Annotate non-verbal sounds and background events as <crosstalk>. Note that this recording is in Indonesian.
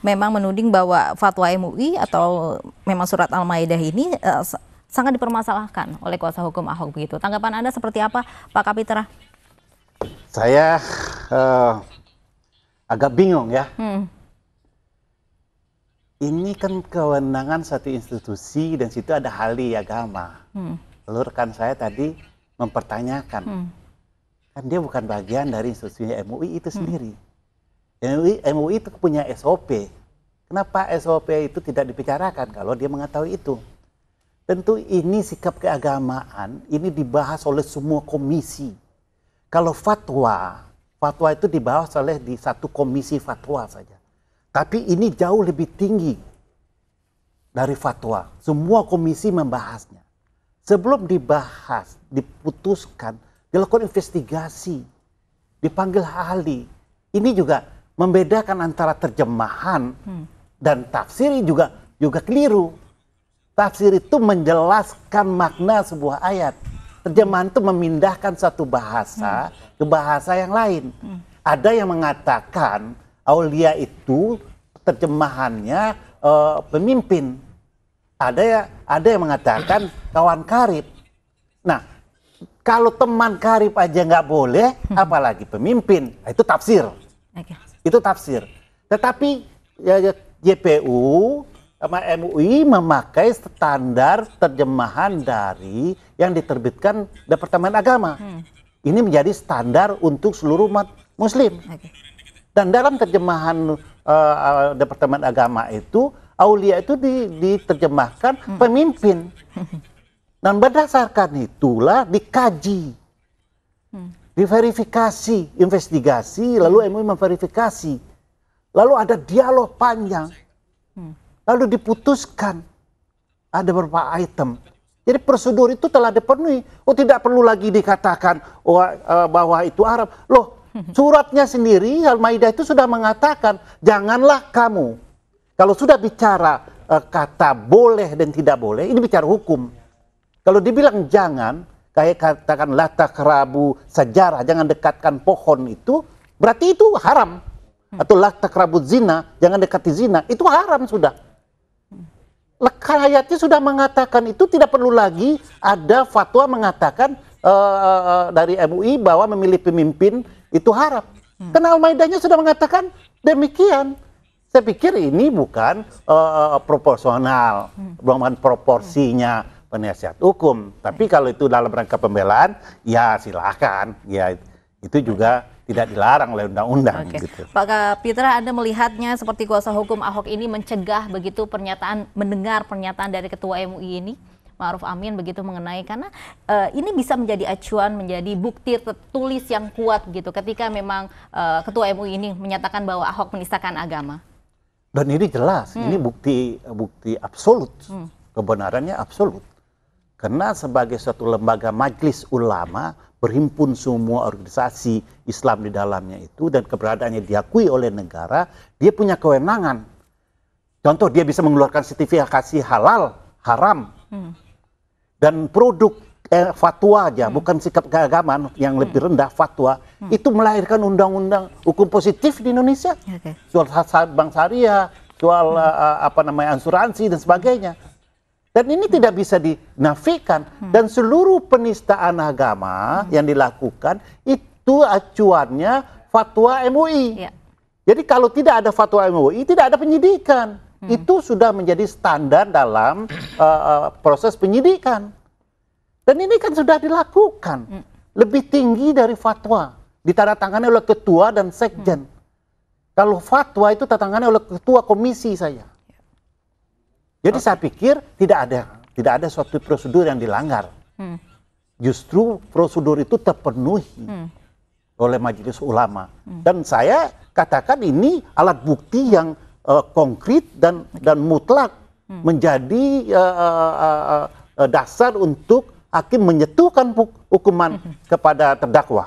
memang menuding bahwa fatwa MUI atau memang surat Al-Maidah ini uh, sangat dipermasalahkan oleh kuasa hukum Ahok begitu. Tanggapan Anda seperti apa Pak Kapitra? Saya uh, agak bingung ya. Hmm. Ini kan kewenangan satu institusi dan situ ada ahli agama. Hmm. Lalu rekan saya tadi mempertanyakan. Hmm. Kan dia bukan bagian dari institusinya MUI itu hmm. sendiri. Hmm MUI, MUI itu punya SOP. Kenapa SOP itu tidak dibicarakan kalau dia mengetahui itu? Tentu ini sikap keagamaan, ini dibahas oleh semua komisi. Kalau fatwa, fatwa itu dibahas oleh di satu komisi fatwa saja. Tapi ini jauh lebih tinggi dari fatwa. Semua komisi membahasnya. Sebelum dibahas, diputuskan, dilakukan investigasi, dipanggil ahli. Ini juga membedakan antara terjemahan hmm. dan tafsir juga juga keliru. Tafsir itu menjelaskan makna sebuah ayat. Terjemahan itu memindahkan satu bahasa hmm. ke bahasa yang lain. Hmm. Ada yang mengatakan aulia itu terjemahannya uh, pemimpin. Ada ya, ada yang mengatakan kawan karib. Nah, kalau teman karib aja nggak boleh, hmm. apalagi pemimpin, nah, itu tafsir. Okay. Itu tafsir. Tetapi ya, ya JPU sama MUI memakai standar terjemahan dari yang diterbitkan Departemen Agama. Hmm. Ini menjadi standar untuk seluruh umat Muslim. Okay. Dan dalam terjemahan uh, Departemen Agama itu, Aulia itu di, diterjemahkan hmm. pemimpin. <laughs> Dan berdasarkan itulah dikaji. Hmm diverifikasi, investigasi, lalu MUI memverifikasi. Lalu ada dialog panjang. Lalu diputuskan ada beberapa item. Jadi prosedur itu telah dipenuhi. Oh tidak perlu lagi dikatakan oh, uh, bahwa itu Arab. Loh, suratnya sendiri Al-Maidah itu sudah mengatakan janganlah kamu kalau sudah bicara uh, kata boleh dan tidak boleh ini bicara hukum. Kalau dibilang jangan kayak katakan lata kerabu sejarah jangan dekatkan pohon itu berarti itu haram hmm. atau lata kerabu zina jangan dekati zina itu haram sudah lekayatnya sudah mengatakan itu tidak perlu lagi ada fatwa mengatakan uh, dari MUI bahwa memilih pemimpin itu haram hmm. karena Al-Maidahnya sudah mengatakan demikian saya pikir ini bukan uh, proporsional, hmm. bukan proporsinya penasihat hukum. Tapi kalau itu dalam rangka pembelaan, ya silakan Ya itu juga tidak dilarang oleh undang-undang. Okay. Gitu. Pak Kapitra, Anda melihatnya seperti kuasa hukum Ahok ini mencegah begitu pernyataan, mendengar pernyataan dari Ketua MUI ini? Ma'ruf Amin begitu mengenai karena uh, ini bisa menjadi acuan menjadi bukti tertulis yang kuat gitu ketika memang uh, ketua MUI ini menyatakan bahwa Ahok menistakan agama. Dan ini jelas, hmm. ini bukti bukti absolut. Hmm. Kebenarannya absolut. Karena sebagai suatu lembaga majlis ulama berhimpun semua organisasi Islam di dalamnya itu dan keberadaannya diakui oleh negara, dia punya kewenangan. Contoh dia bisa mengeluarkan sertifikasi halal, haram. Hmm. Dan produk eh, fatwa aja, hmm. bukan sikap keagamaan yang lebih hmm. rendah fatwa, hmm. itu melahirkan undang-undang hukum positif di Indonesia. Okay. Soal bank syariah, soal hmm. uh, apa namanya asuransi dan sebagainya dan ini hmm. tidak bisa dinafikan. Hmm. Dan seluruh penistaan agama hmm. yang dilakukan itu acuannya fatwa MUI. Ya. Jadi kalau tidak ada fatwa MUI, tidak ada penyidikan. Hmm. Itu sudah menjadi standar dalam uh, uh, proses penyidikan. Dan ini kan sudah dilakukan. Hmm. Lebih tinggi dari fatwa. Ditandatangani oleh ketua dan sekjen. Hmm. Kalau fatwa itu ditandatangani oleh ketua komisi saya. Jadi okay. saya pikir tidak ada tidak ada suatu prosedur yang dilanggar. Hmm. Justru prosedur itu terpenuhi hmm. oleh majelis ulama. Hmm. Dan saya katakan ini alat bukti yang uh, konkret dan okay. dan mutlak hmm. menjadi uh, uh, uh, dasar untuk hakim menyetuhkan hukuman hmm. kepada terdakwa.